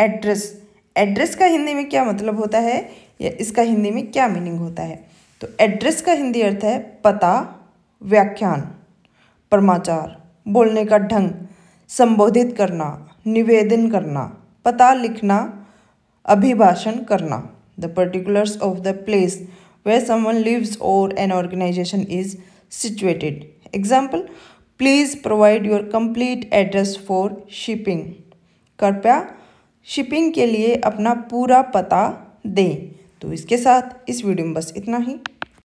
address address का हिंदी में क्या मतलब होता है या इसका हिंदी में क्या मीनिंग होता है तो एड्रेस का हिंदी अर्थ है पता व्याख्यान परमाचार बोलने का ढंग संबोधित करना निवेदन करना पता लिखना अभिभाषण करना the particulars of the place way someone lives और an organization is situated example please provide your complete address for shipping कृपया शिपिंग के लिए अपना पूरा पता दें तो इसके साथ इस वीडियो में बस इतना ही